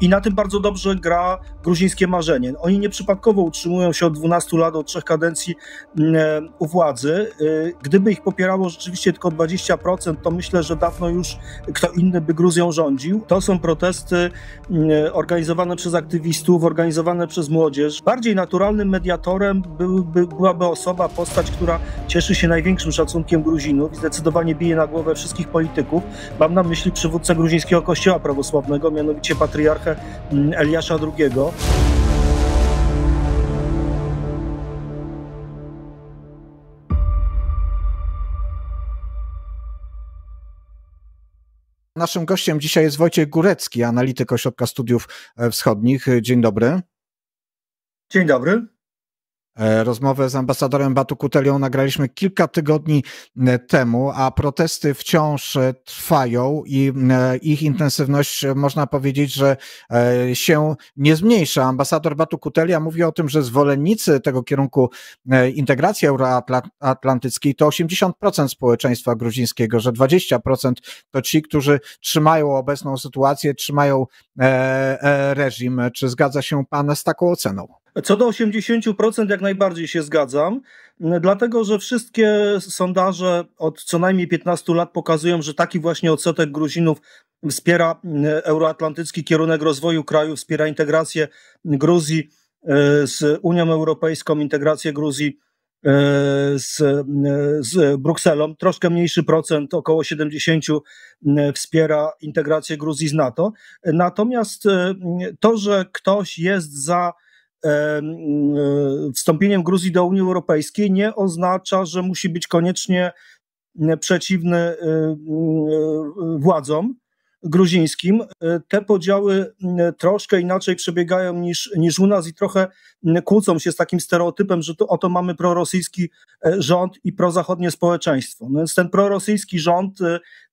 I na tym bardzo dobrze gra gruzińskie marzenie. Oni nieprzypadkowo utrzymują się od 12 lat, od trzech kadencji mm, e, u władzy. E, gdyby ich popierało rzeczywiście tylko 20%, to myślę, że dawno już kto inny by Gruzją rządził. To są protesty mm, e, organizowane przez aktywistów, organizowane przez młodzież. Bardziej naturalnym mediatorem byłby, byłaby osoba, postać, która cieszy się największym szacunkiem Gruzinów i zdecydowanie bije na głowę wszystkich polityków. Mam na myśli przywódcę gruzińskiego kościoła prawosławnego, mianowicie patriarchę książkę mm, Eliasza II. Naszym gościem dzisiaj jest Wojciech Górecki, analityk Ośrodka Studiów Wschodnich. Dzień dobry. Dzień dobry. E, rozmowę z ambasadorem Batu Kutelią nagraliśmy kilka tygodni e, temu, a protesty wciąż e, trwają i ich intensywność można powiedzieć, że się nie zmniejsza. Ambasador Batu Kutelia mówi o tym, że zwolennicy tego kierunku integracji euroatlantyckiej to 80% społeczeństwa gruzińskiego, że 20% to ci, którzy trzymają obecną sytuację, trzymają reżim. Czy zgadza się Pan z taką oceną? Co do 80% jak najbardziej się zgadzam, dlatego że wszystkie sondaże od co najmniej 15 lat pokazują, że taki właśnie odsetek Gruzinów wspiera e, euroatlantycki kierunek rozwoju kraju, wspiera integrację Gruzji e, z Unią Europejską, integrację Gruzji e, z, z Brukselą. Troszkę mniejszy procent, około 70, wspiera integrację Gruzji z NATO. Natomiast to, że ktoś jest za E, wstąpieniem Gruzji do Unii Europejskiej nie oznacza, że musi być koniecznie przeciwny e, e, władzom gruzińskim. Te podziały troszkę inaczej przebiegają niż, niż u nas i trochę kłócą się z takim stereotypem, że to, oto mamy prorosyjski rząd i prozachodnie społeczeństwo. No więc ten prorosyjski rząd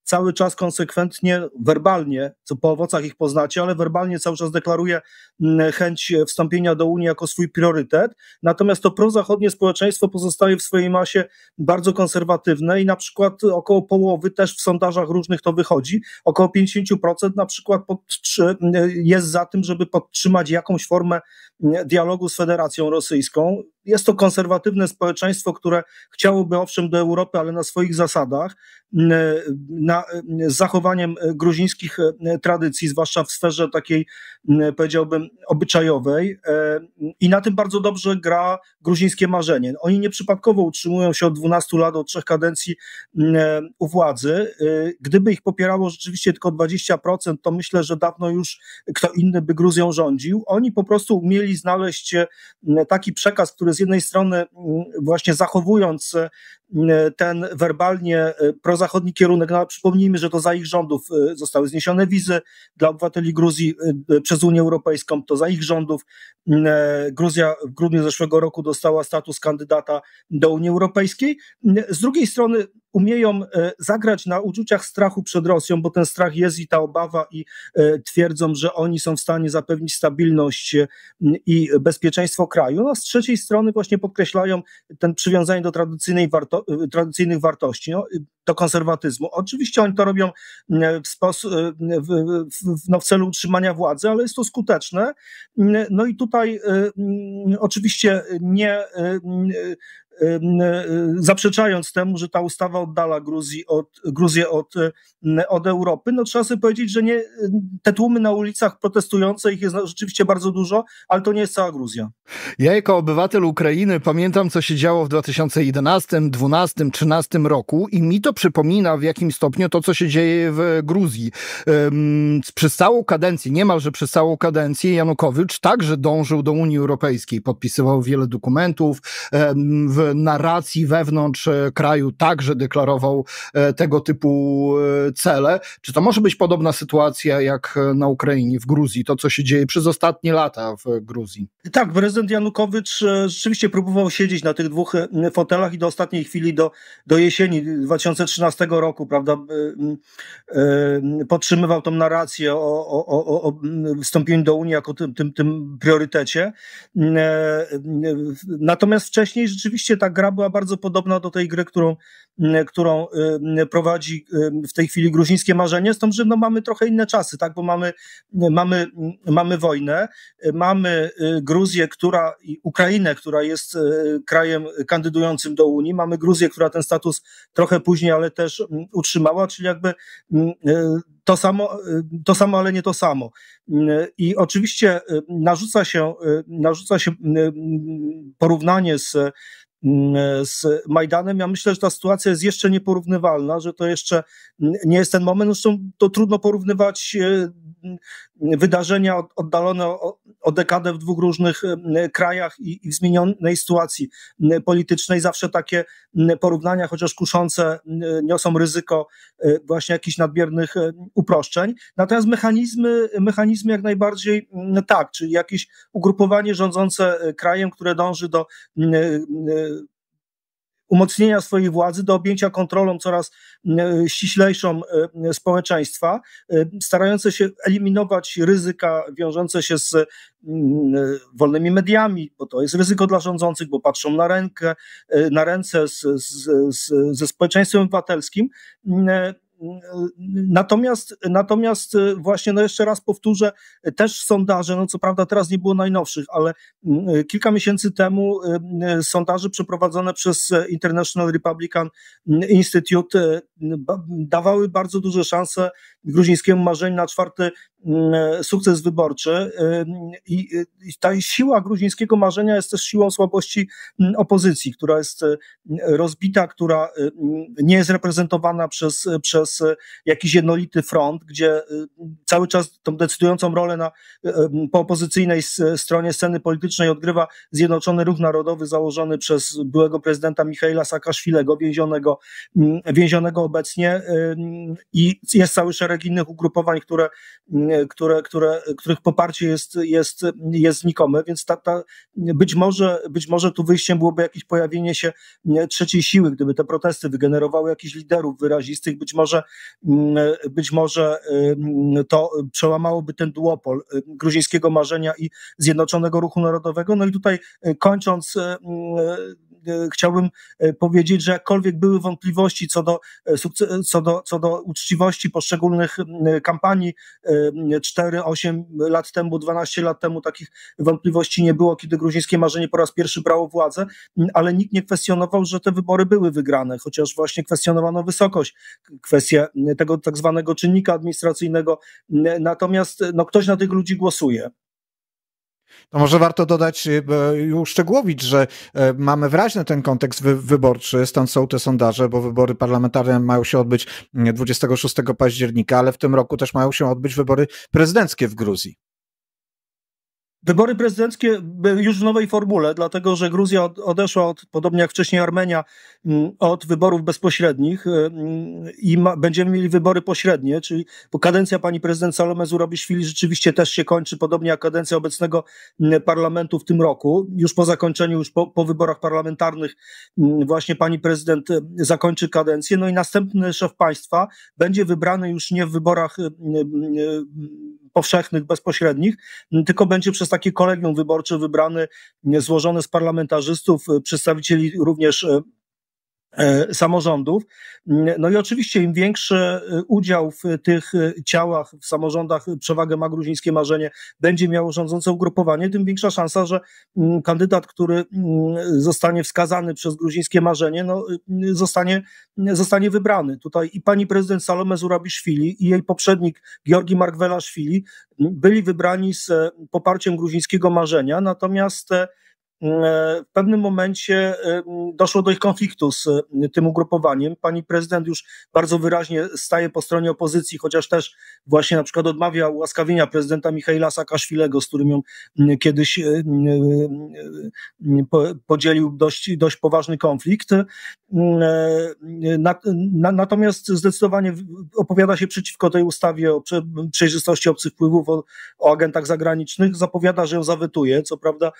cały czas konsekwentnie, werbalnie, co po owocach ich poznacie, ale werbalnie cały czas deklaruje mm, chęć e, wstąpienia do Unii jako swój priorytet. Natomiast to prozachodnie społeczeństwo pozostaje w swojej masie bardzo konserwatywne i na przykład około połowy też w sondażach różnych to wychodzi, około 50% na przykład mm, jest za tym, żeby podtrzymać jakąś formę mm, dialogu z Federacją Rosyjską jest to konserwatywne społeczeństwo, które chciałoby owszem do Europy, ale na swoich zasadach, mm, na, mm, z zachowaniem gruzińskich mm, tradycji, zwłaszcza w sferze takiej, powiedziałbym, obyczajowej. E, I na tym bardzo dobrze gra gruzińskie marzenie. Oni nieprzypadkowo utrzymują się od 12 lat, od trzech kadencji u władzy. E, gdyby ich popierało rzeczywiście tylko 20%, to myślę, że dawno już kto inny by Gruzją rządził. Oni po prostu umieli znaleźć taki przekaz, który z jednej strony mm, właśnie zachowując E, ten werbalnie e, prozachodni kierunek. No, przypomnijmy, że to za ich rządów e, zostały zniesione wizy dla obywateli Gruzji przez Unię Europejską, to za ich rządów mm, Gruzja w grudniu zeszłego roku dostała status kandydata do Unii Europejskiej. Mm, z drugiej strony umieją zagrać na uczuciach strachu przed Rosją, bo ten strach jest i ta obawa i twierdzą, że oni są w stanie zapewnić stabilność mm, i bezpieczeństwo kraju. No, z trzeciej strony właśnie podkreślają ten przywiązanie do tradycyjnej wartości warto, tradycyjnych wartości, no, do konserwatyzmu. Oczywiście oni to robią e, w, sposób, e, w, w, no, w celu utrzymania władzy, ale jest to skuteczne. No i tutaj e, oczywiście nie E, zaprzeczając temu, że ta ustawa oddala Gruzji od, Gruzję od, e, od Europy, no trzeba sobie powiedzieć, że nie, e, te tłumy na ulicach protestujące, ich jest rzeczywiście bardzo dużo, ale to nie jest cała Gruzja. Ja jako obywatel Ukrainy pamiętam, co się działo w 2011, 12, 13 roku i mi to przypomina w jakim stopniu to, co się dzieje w Gruzji. Przez całą kadencję, niemalże przez całą kadencję Janukowicz także dążył do Unii Europejskiej, podpisywał wiele dokumentów w narracji wewnątrz e, kraju także deklarował e, tego typu e, cele. Czy to może być podobna sytuacja jak na Ukrainie, w Gruzji, to co się dzieje przez ostatnie lata w Gruzji? Tak, prezydent Janukowycz rzeczywiście próbował siedzieć na tych dwóch fotelach i do ostatniej chwili, do, do jesieni 2013 roku, prawda, podtrzymywał tą narrację o, o, o, o wstąpieniu do Unii jako tym, tym, tym priorytecie. Natomiast wcześniej rzeczywiście ta gra była bardzo podobna do tej gry, którą, którą prowadzi w tej chwili gruzińskie marzenie, z tym, że no mamy trochę inne czasy, tak, bo mamy, mamy, mamy wojnę, mamy y, Gruzję, która, Ukrainę, która jest y, krajem kandydującym do Unii, mamy Gruzję, która ten status trochę później, ale też utrzymała, czyli jakby y, to samo, to samo, ale nie to samo. I oczywiście narzuca się, narzuca się porównanie z, Mm, z Majdanem. Ja myślę, że ta sytuacja jest jeszcze nieporównywalna, że to jeszcze nie jest ten moment. Zresztą to trudno porównywać e, wydarzenia oddalone o dekadę w dwóch różnych krajach i w zmienionej sytuacji politycznej. Zawsze takie porównania, chociaż kuszące, niosą ryzyko e, właśnie jakichś nadmiernych e, uproszczeń. Natomiast mechanizmy, mechanizmy jak najbardziej tak, czyli jakieś ugrupowanie rządzące krajem, które dąży do umocnienia swojej władzy, do objęcia kontrolą coraz e, ściślejszą e, społeczeństwa, e, starające się eliminować ryzyka wiążące się z mm, wolnymi mediami, bo to jest ryzyko dla rządzących, bo patrzą na rękę, na ręce z, z, z, ze społeczeństwem obywatelskim mm, Natomiast, natomiast e, właśnie, no jeszcze raz powtórzę, e, też sondaże, no co prawda teraz nie było najnowszych, ale mm, e, kilka miesięcy temu sondaże przeprowadzone przez International Republican Institute dawały bardzo duże szanse gruzińskiemu marzeniu na czwarty Mm, sukces wyborczy y, y, i ta siła gruzińskiego marzenia jest też siłą słabości mm, opozycji, która jest y, rozbita, która mm, nie jest reprezentowana przez, przez jakiś jednolity front, gdzie cały czas tą decydującą rolę na, po opozycyjnej stronie sceny politycznej odgrywa Zjednoczony Ruch Narodowy założony przez byłego prezydenta Michaela Saakaszwilego, więzionego, więzionego obecnie i jest cały szereg innych ugrupowań, które które, które, których poparcie jest, jest, jest znikome, więc ta, ta, być, może, być może tu wyjściem byłoby jakieś pojawienie się trzeciej siły, gdyby te protesty wygenerowały jakichś liderów wyrazistych, być może, mm, być może mm, to przełamałoby ten duopol mm, gruzińskiego marzenia i Zjednoczonego Ruchu Narodowego. No i tutaj e, kończąc e, E, chciałbym e, powiedzieć, że jakkolwiek były wątpliwości co do, e, co do, co do uczciwości poszczególnych kampanii 4, 8 lat temu, 12 lat temu takich wątpliwości nie było, kiedy gruzińskie marzenie po raz pierwszy brało władzę, ale nikt nie kwestionował, że te wybory były wygrane, chociaż właśnie kwestionowano wysokość, kwestię tego tak zwanego czynnika administracyjnego. Natomiast no, ktoś na tych ludzi głosuje. To może warto dodać i y, y, uszczegółowić, że e, mamy wyraźny ten kontekst wy wyborczy, stąd są te sondaże, bo wybory parlamentarne mają się odbyć 26 mm, października, ale w tym roku też mają się odbyć wybory prezydenckie w Gruzji. Wybory prezydenckie już w nowej formule, dlatego że Gruzja odeszła od, podobnie jak wcześniej Armenia, mm, od wyborów bezpośrednich y, mm, i ma, będziemy mieli wybory pośrednie, czyli bo kadencja pani prezydent Salome Zurabiszwili rzeczywiście też się kończy, podobnie jak kadencja obecnego mm, parlamentu w tym roku. Już po zakończeniu, już po, po wyborach parlamentarnych właśnie pani prezydent y, zakończy kadencję, no i następny szef państwa będzie wybrany już nie w wyborach y, powszechnych, bezpośrednich, tylko będzie przez takie kolegium wyborcze wybrany, złożony z parlamentarzystów, y, przedstawicieli również y, E, samorządów. Mm, no i oczywiście im większy e, udział w tych e, ciałach, w samorządach, przewagę ma gruzińskie marzenie, będzie miało rządzące ugrupowanie, tym większa szansa, że mm, kandydat, który mm, zostanie wskazany przez gruzińskie marzenie, no, y, zostanie, y, zostanie wybrany. Tutaj i pani prezydent Salome Zurabiszwili i jej poprzednik Georgi Markwelaszwili byli wybrani z poparciem gruzińskiego marzenia, natomiast Mm, e, w pewnym momencie e, doszło do ich konfliktu z tym ugrupowaniem. Pani prezydent już bardzo wyraźnie staje po stronie opozycji, chociaż też właśnie na przykład odmawia ułaskawienia prezydenta Michaela Saakaszwilego, z którym ją kiedyś e, podzielił dość, dość poważny konflikt. Natomiast zdecydowanie opowiada się przeciwko tej ustawie o przejrzystości obcych wpływów, o, o agentach zagranicznych, zapowiada, że ją zawetuje. Co prawda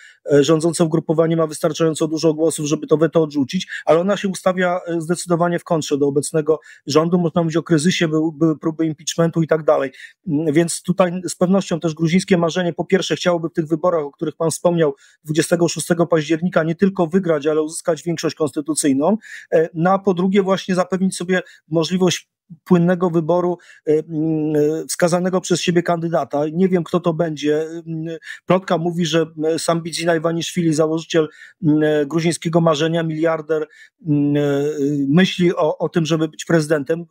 rządzący ugrupowanie ma wystarczająco dużo głosów, żeby to weto odrzucić, ale ona się ustawia e, zdecydowanie w kontrze do obecnego rządu. Można mówić o kryzysie, były, były próby impeachmentu i tak dalej. Mm, więc tutaj z pewnością też gruzińskie marzenie, po pierwsze, chciałoby w tych wyborach, o których pan wspomniał, 26 października nie tylko wygrać, ale uzyskać większość konstytucyjną, e, na no po drugie właśnie zapewnić sobie możliwość płynnego wyboru y, y, wskazanego przez siebie kandydata. Nie wiem, kto to będzie. Plotka mówi, że y, sam Bidzina Iwaniszwili, założyciel gruzińskiego marzenia, miliarder, myśli o, o tym, żeby być prezydentem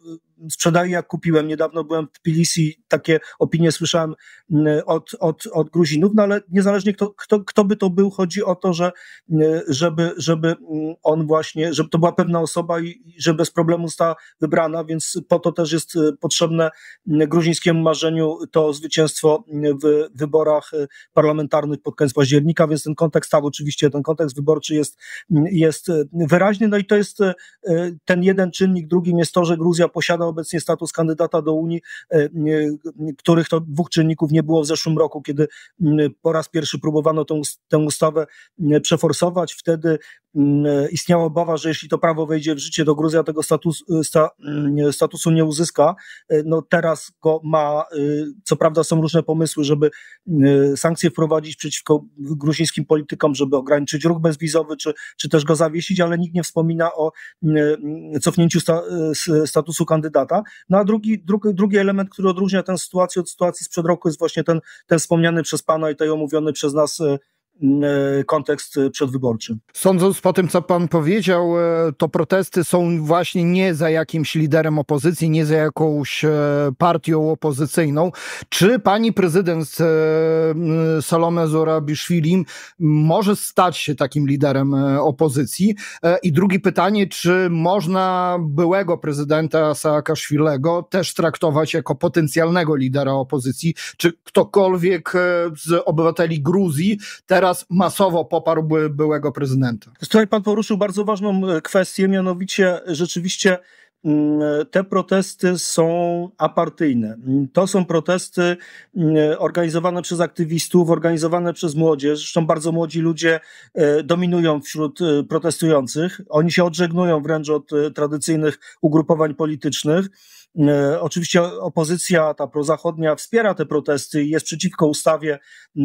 sprzedali jak kupiłem. Niedawno byłem w Tbilisi, takie opinie słyszałem mm, od, od, od Gruzinów, no ale niezależnie kto, kto, kto by to był, chodzi o to, że mm, żeby, żeby mm, on właśnie, żeby to była pewna osoba i że bez problemu została wybrana, więc po to też jest y, potrzebne gruzińskiemu marzeniu to zwycięstwo w wyborach y, parlamentarnych pod koniec października, więc ten kontekst stał oczywiście, ten kontekst wyborczy jest, jest y, wyraźny, no i to jest ten jeden czynnik, drugim jest to, że Gruzja posiada obecnie status kandydata do Unii, e, których to dwóch czynników nie było w zeszłym roku, kiedy po raz pierwszy próbowano tę, tę ustawę przeforsować. Wtedy Mm, e, istniała obawa, że jeśli to prawo wejdzie w życie, to Gruzja tego status, e, sta, mm, e, statusu nie uzyska. No teraz go ma, co prawda są różne pomysły, żeby sankcje wprowadzić przeciwko gruzińskim politykom, żeby ograniczyć ruch bezwizowy, czy, czy też go zawiesić, ale nikt nie wspomina o mm, cofnięciu sta, statusu kandydata. No a drugi, drugi, drugi element, który odróżnia tę sytuację od sytuacji sprzed roku jest właśnie ten, ten wspomniany przez Pana i tutaj omówiony przez nas Mm, e, kontekst przedwyborczy. Sądząc po tym, co pan powiedział, e, to protesty są właśnie nie za jakimś liderem opozycji, nie za jakąś e, partią opozycyjną. Czy pani prezydent Salome Zorabiszwili może stać się takim liderem opozycji? I drugie pytanie, czy można byłego prezydenta Saakaszwilego też traktować jako potencjalnego lidera opozycji? Czy ktokolwiek z obywateli Gruzji teraz teraz masowo poparł byłego prezydenta. Tutaj pan poruszył bardzo ważną e, kwestię, mianowicie rzeczywiście mm, te protesty są apartyjne. To są protesty mm, organizowane przez aktywistów, organizowane przez młodzież. Zresztą bardzo młodzi ludzie e, dominują wśród e, protestujących. Oni się odżegnują wręcz od tradycyjnych ugrupowań politycznych. E, oczywiście opozycja ta prozachodnia wspiera te protesty i jest przeciwko ustawie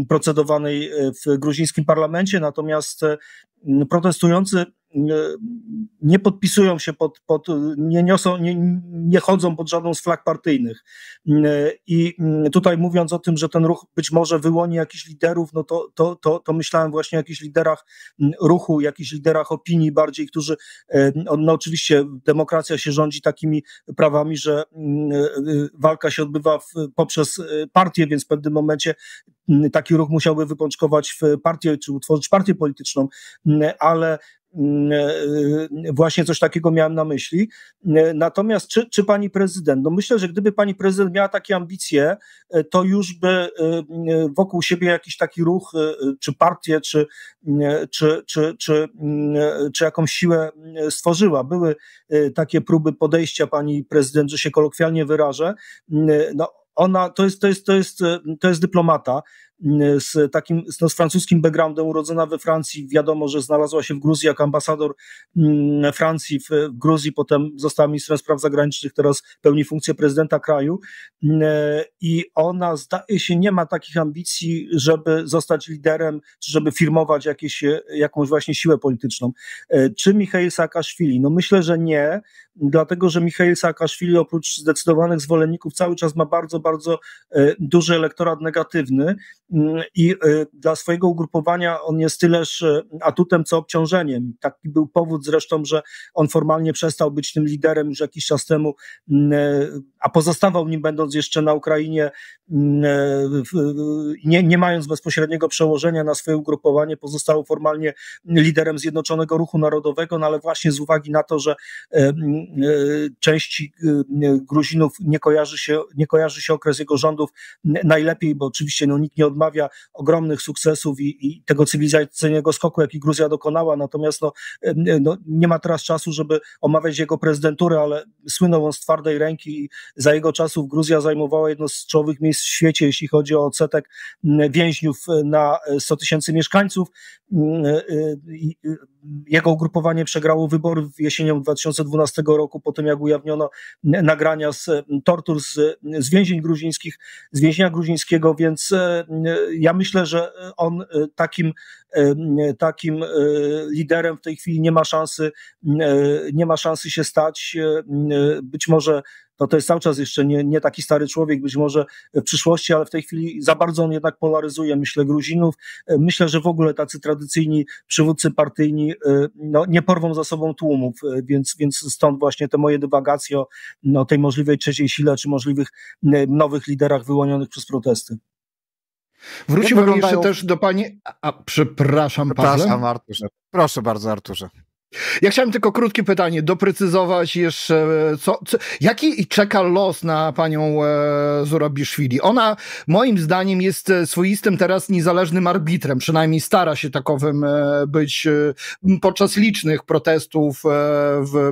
procedowanej e, w gruzińskim parlamencie, natomiast e, protestujący E, nie podpisują się pod, pod nie niosą, nie, nie chodzą pod żadną z flag partyjnych. E, I mm, tutaj mówiąc o tym, że ten ruch być może wyłoni jakichś liderów, no to, to, to, to myślałem właśnie o jakichś liderach mm, ruchu, jakichś liderach opinii bardziej, którzy, e, no, no oczywiście demokracja się rządzi takimi prawami, że mm, walka się odbywa w, poprzez partię, więc w pewnym momencie taki ruch musiałby wypączkować w partię, czy utworzyć partię polityczną, ale Mm, e, właśnie coś takiego miałem na myśli. E, natomiast czy, czy pani prezydent? No myślę, że gdyby pani prezydent miała takie ambicje, e, to już by wokół siebie jakiś taki ruch, czy partię, czy, czy, czy, czy, mm, czy jakąś siłę stworzyła. Były takie próby podejścia pani prezydent, że się kolokwialnie wyrażę. Mm, no, ona to jest, to jest, to jest, to jest dyplomata z takim no, z francuskim backgroundem, urodzona we Francji, wiadomo, że znalazła się w Gruzji jako ambasador mm, Francji w, w Gruzji, potem została ministrem spraw zagranicznych, teraz pełni funkcję prezydenta kraju mm, e, i ona zdaje się nie ma takich ambicji, żeby zostać liderem, czy żeby firmować jakieś, e, jakąś właśnie siłę polityczną. E, czy Michail Saakaszwili? No myślę, że nie, dlatego że Michail Saakaszwili oprócz zdecydowanych zwolenników cały czas ma bardzo, bardzo duży elektorat negatywny Mm, i y, dla swojego ugrupowania on jest tyleż y, atutem, co obciążeniem. Taki był powód zresztą, że on formalnie przestał być tym liderem już jakiś czas temu, mm, y, a pozostawał nim będąc jeszcze na Ukrainie, mm, nie, nie mając bezpośredniego przełożenia na swoje ugrupowanie, pozostał formalnie liderem Zjednoczonego Ruchu Narodowego, no ale właśnie z uwagi na to, że części Gruzinów nie kojarzy się, nie kojarzy się okres jego rządów najlepiej, bo oczywiście no, nikt nie odmawia odmawia ogromnych sukcesów i, i tego cywilizacyjnego skoku, jaki Gruzja dokonała, natomiast no, no, nie ma teraz czasu, żeby omawiać jego prezydenturę, ale słynął on z twardej ręki i za jego czasów Gruzja zajmowała jedno z czołowych miejsc w świecie, jeśli chodzi o odsetek więźniów e, na 100 e, tysięcy mieszkańców. E, jego ugrupowanie przegrało wybory w jesienią 2012 roku, po tym jak ujawniono nagrania z tortur z, z więzień gruzińskich, z więzienia gruzińskiego, więc e, ja myślę, że on e, takim, e, takim liderem w tej chwili nie ma szansy, nie ma szansy się stać. Być może no to jest cały czas jeszcze nie, nie taki stary człowiek, być może w przyszłości, ale w tej chwili za bardzo on jednak polaryzuje, myślę, Gruzinów. E, myślę, że w ogóle tacy tradycyjni przywódcy partyjni e, no, nie porwą za sobą tłumów, e, więc, więc stąd właśnie te moje dywagacje o no, tej możliwej trzeciej sile, czy możliwych nowych liderach wyłonionych przez protesty. Wrócimy wyglądają... jeszcze też do pani. A, przepraszam, przepraszam Arturze. Proszę bardzo, Arturze. Ja chciałem tylko krótkie pytanie doprecyzować jeszcze, co, co, jaki czeka los na panią e, Zurabiszwili. Ona moim zdaniem jest e, swoistym teraz niezależnym arbitrem, przynajmniej stara się takowym e, być e, podczas licznych protestów e, w,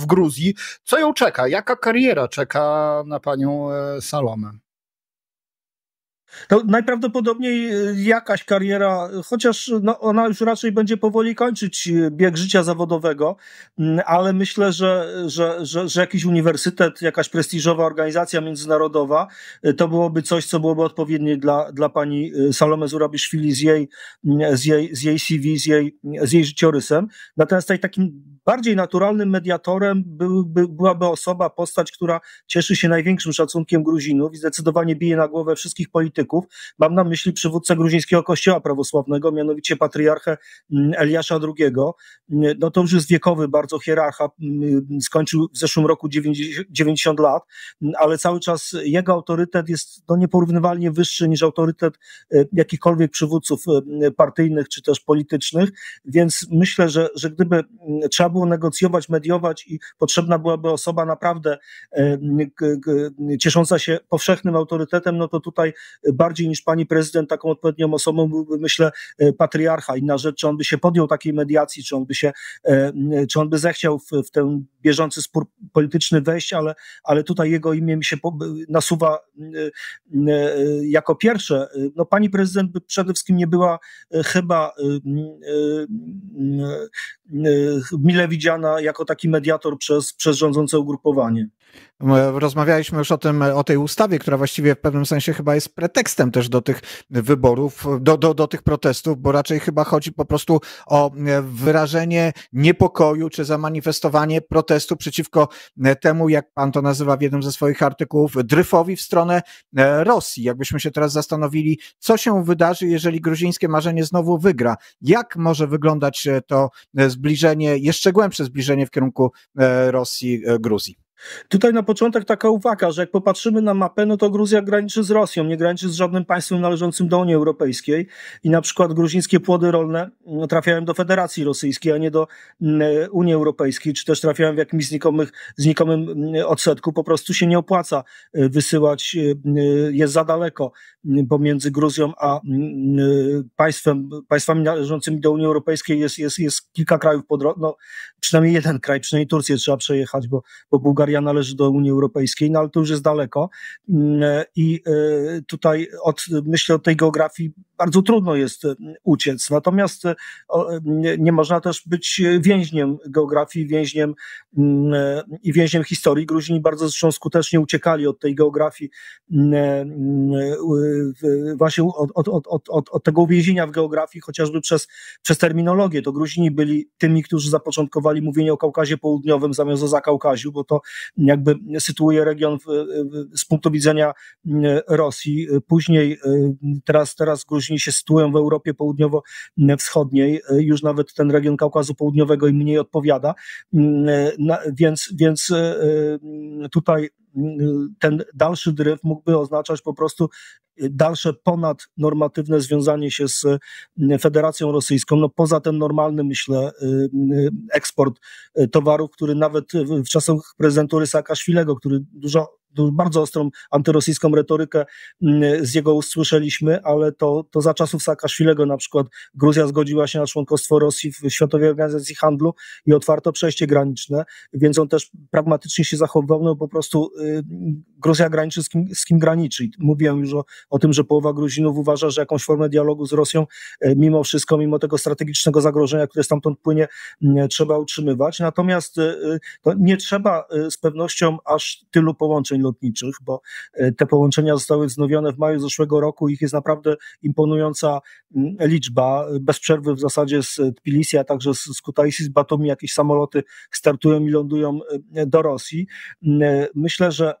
w Gruzji. Co ją czeka? Jaka kariera czeka na panią e, Salomę? No, najprawdopodobniej e, jakaś kariera, chociaż no, ona już raczej będzie powoli kończyć e, bieg życia zawodowego, mm, ale myślę, że, że, że, że, jakiś uniwersytet, jakaś prestiżowa organizacja międzynarodowa e, to byłoby coś, co byłoby odpowiednie dla, dla pani Salome Zurabiszwili z jej, mm, z jej, z jej CV, z jej, z jej życiorysem. Natomiast tutaj takim Bardziej naturalnym mediatorem byłaby osoba, postać, która cieszy się największym szacunkiem Gruzinów i zdecydowanie bije na głowę wszystkich polityków. Mam na myśli przywódcę gruzińskiego kościoła prawosławnego, mianowicie patriarchę mm, Eliasza II. Mm, no to już jest wiekowy bardzo hierarcha, mm, skończył w zeszłym roku 90, 90 lat, ale cały czas jego autorytet jest no, nieporównywalnie wyższy niż autorytet e, jakichkolwiek przywódców e, partyjnych czy też politycznych, więc myślę, że, że gdyby trzeba było negocjować, mediować i potrzebna byłaby osoba naprawdę e, ciesząca się powszechnym autorytetem, no to tutaj bardziej niż pani prezydent taką odpowiednią osobą byłby, myślę, e, patriarcha. Inna rzecz, czy on by się podjął takiej mediacji, czy on by się, e, czy on by zechciał w, w ten bieżący spór polityczny wejść, ale, ale tutaj jego imię mi się nasuwa jako pierwsze. No pani prezydent by przede wszystkim nie była chyba mile widziana jako taki mediator przez, przez rządzące ugrupowanie. Rozmawialiśmy już o tym, e, o tej ustawie, która właściwie w pewnym sensie chyba jest pretekstem też do tych wyborów, do, do, do tych protestów, bo raczej chyba chodzi po prostu o e, wyrażenie niepokoju czy zamanifestowanie protestu przeciwko e, temu, jak pan to nazywa w jednym ze swoich artykułów, dryfowi w stronę Rosji. Jakbyśmy się teraz zastanowili, co się wydarzy, jeżeli gruzińskie marzenie znowu wygra. Jak może wyglądać to zbliżenie, jeszcze głębsze zbliżenie w kierunku Rosji, Gruzji? Tutaj na początek taka uwaga, że jak popatrzymy na mapę, no to Gruzja graniczy z Rosją, nie graniczy z żadnym państwem należącym do Unii Europejskiej i na przykład gruzińskie płody rolne no, trafiają do Federacji Rosyjskiej, a nie do mm, Unii Europejskiej, czy też trafiają w jakimś znikomych, znikomym mm, odsetku, po prostu się nie opłaca y, wysyłać, y, y, jest za daleko pomiędzy Gruzją a mm, mm, państwem, państwami należącymi do Unii Europejskiej jest, jest, jest kilka krajów po drodze, no, przynajmniej jeden kraj, przynajmniej Turcję trzeba przejechać, bo, bo Bułgaria należy do Unii Europejskiej, no ale to już jest daleko mm, i e, tutaj od, myślę od tej geografii bardzo trudno jest e, uciec, natomiast e, nie można też być więźniem geografii więźniem, i więźniem historii. Gruzini bardzo zresztą skutecznie uciekali od tej geografii właśnie od, od, od, od, tego uwięzienia w geografii, chociażby przez, przez terminologię. To Gruzini byli tymi, którzy zapoczątkowali mówienie o Kaukazie Południowym zamiast o Zakaukaziu, bo to jakby sytuuje region w, w, z punktu widzenia Rosji. Później, y, teraz, teraz Gruzini się sytuują w Europie Południowo-Wschodniej, już nawet ten region Kaukazu Południowego im mniej odpowiada, więc, więc y, y, tutaj ten dalszy dryf mógłby oznaczać po prostu dalsze ponadnormatywne związanie się z Federacją Rosyjską, no poza ten normalny, myślę, y, y, eksport y, towarów, który nawet w czasach prezydentury Saakaszwilego, który dużo bardzo ostrą antyrosyjską retorykę mm, z jego ust słyszeliśmy, ale to, to za czasów Saakaszwilego na przykład Gruzja zgodziła się na członkostwo Rosji w Światowej Organizacji Handlu i otwarto przejście graniczne, więc on też pragmatycznie się zachowywał, no po prostu y, Gruzja graniczy z kim, z kim graniczy. Mówiłem już o, o tym, że połowa Gruzinów uważa, że jakąś formę dialogu z Rosją y, mimo wszystko, mimo tego strategicznego zagrożenia, które stamtąd płynie, y, trzeba utrzymywać. Natomiast y, y, nie trzeba y, z pewnością aż tylu połączeń lotniczych, bo e, te połączenia zostały wznowione w maju zeszłego roku. Ich jest naprawdę imponująca mm, liczba. E, bez przerwy w zasadzie z e, Tbilisi, a także z Kutaisi, z Batumi jakieś samoloty startują i lądują do Rosji. Mm, myślę, że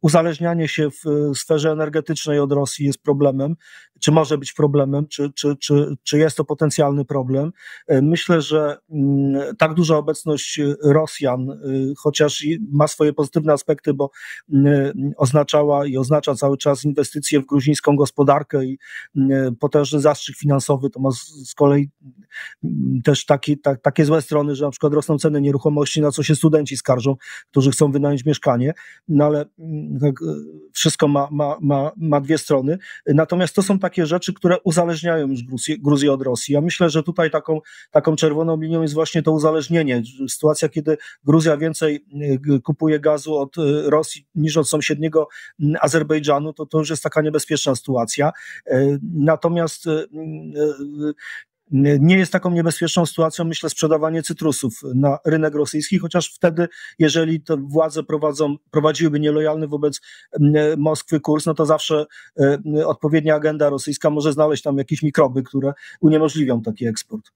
uzależnianie się w sferze energetycznej od Rosji jest problemem czy może być problemem, czy, czy, czy, czy jest to potencjalny problem. E, myślę, że mm, tak duża obecność Rosjan, y, chociaż ma swoje pozytywne aspekty, bo mm, oznaczała i oznacza cały czas inwestycje w gruzińską gospodarkę i mm, potężny zastrzyk finansowy, to ma z kolei też takie tak, takie złe strony, że na przykład rosną ceny nieruchomości, na co się studenci skarżą, którzy chcą wynająć mieszkanie, no ale tak, y, wszystko ma, ma, ma, ma dwie strony. Natomiast to są takie takie rzeczy, które uzależniają już Gruzję, Gruzję od Rosji. Ja myślę, że tutaj taką, taką czerwoną linią jest właśnie to uzależnienie. Sytuacja, kiedy Gruzja więcej y, kupuje gazu od y, Rosji niż od sąsiedniego mm, Azerbejdżanu, to to już jest taka niebezpieczna sytuacja. Y, natomiast nie jest taką niebezpieczną sytuacją, myślę, sprzedawanie cytrusów na rynek rosyjski, chociaż wtedy, jeżeli to władze prowadzą, prowadziłyby nielojalny wobec Moskwy kurs, no to zawsze e, odpowiednia agenda rosyjska może znaleźć tam jakieś mikroby, które uniemożliwią taki eksport.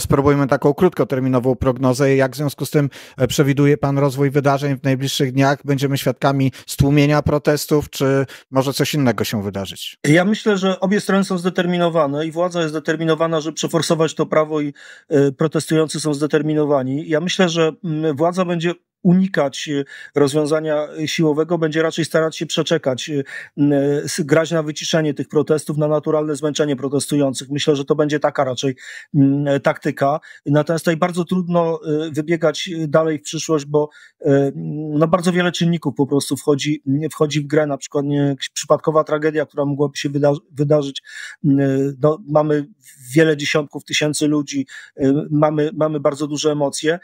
Spróbujmy taką krótkoterminową prognozę. Jak w związku z tym e, przewiduje Pan rozwój wydarzeń w najbliższych dniach? Będziemy świadkami stłumienia protestów, czy może coś innego się wydarzyć? Ja myślę, że obie strony są zdeterminowane i władza jest zdeterminowana, żeby przeforsować to prawo i e, protestujący są zdeterminowani. Ja myślę, że mm, władza będzie unikać y, rozwiązania y, siłowego, będzie raczej starać się przeczekać, y, grać na wyciszenie tych protestów, na naturalne zmęczenie protestujących. Myślę, że to będzie taka raczej taktyka. Natomiast tutaj bardzo trudno wybiegać dalej w przyszłość, bo no bardzo wiele czynników po prostu wchodzi, wchodzi w grę, na przykład nie, przypadkowa tragedia, która mogłaby się wyda wydarzyć. No, mamy wiele dziesiątków tysięcy ludzi, mamy, mamy bardzo duże emocje.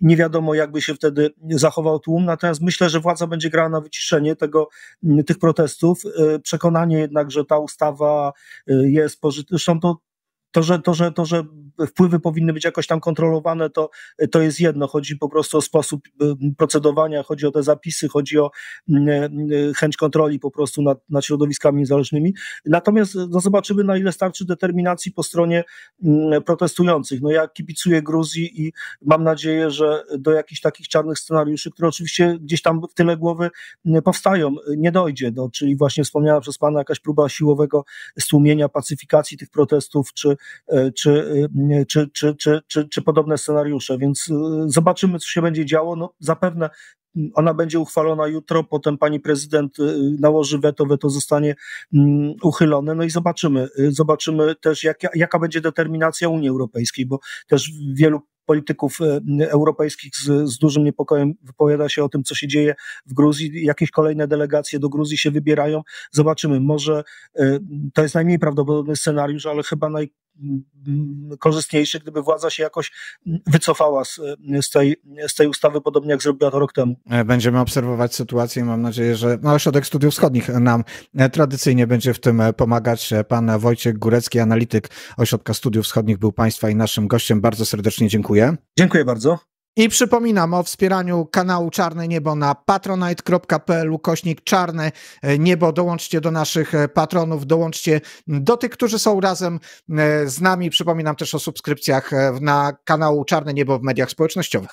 Nie wiadomo, jakby się wtedy zachował tłum, natomiast myślę, że władza będzie grała na wyciszenie tego, mm, tych protestów. Y, przekonanie jednak, że ta ustawa y, jest pożyteczna, zresztą to to, że, to, że, to, że wpływy powinny być jakoś tam kontrolowane, to, to jest jedno. Chodzi po prostu o sposób procedowania, chodzi o te zapisy, chodzi o chęć kontroli po prostu nad, nad środowiskami niezależnymi. Natomiast no zobaczymy, na ile starczy determinacji po stronie protestujących. No ja kibicuję Gruzji i mam nadzieję, że do jakichś takich czarnych scenariuszy, które oczywiście gdzieś tam w tyle głowy powstają, nie dojdzie. No, czyli właśnie wspomniana przez Pana jakaś próba siłowego stłumienia, pacyfikacji tych protestów, czy E, czy, e, czy, czy, czy, czy, czy podobne scenariusze, więc e, zobaczymy, co się będzie działo. No, zapewne mm, ona będzie uchwalona jutro, potem pani prezydent nałoży weto, weto zostanie mm, uchylone, no i zobaczymy. Zobaczymy też, jak, jaka będzie determinacja Unii Europejskiej, bo też wielu polityków europejskich z, z, dużym niepokojem wypowiada się o tym, co się dzieje w Gruzji. Jakieś kolejne delegacje do Gruzji się wybierają. Zobaczymy. Może to jest najmniej prawdopodobny scenariusz, ale chyba naj, korzystniejszy, gdyby władza się jakoś wycofała z, z, tej, z tej ustawy, podobnie jak zrobiła to rok temu. Będziemy obserwować sytuację i mam nadzieję, że no, Ośrodek Studiów Wschodnich nam e, tradycyjnie będzie w tym e, pomagać. E, pan Wojciech Górecki, analityk Ośrodka Studiów Wschodnich, był Państwa i naszym gościem. Bardzo serdecznie dziękuję. Dziękuję bardzo. I przypominam o wspieraniu kanału Czarne Niebo na patronite.pl kośnik czarne niebo. Dołączcie do naszych e, patronów, dołączcie do tych, którzy są razem e, z nami. Przypominam też o subskrypcjach e, na kanału Czarne Niebo w mediach społecznościowych.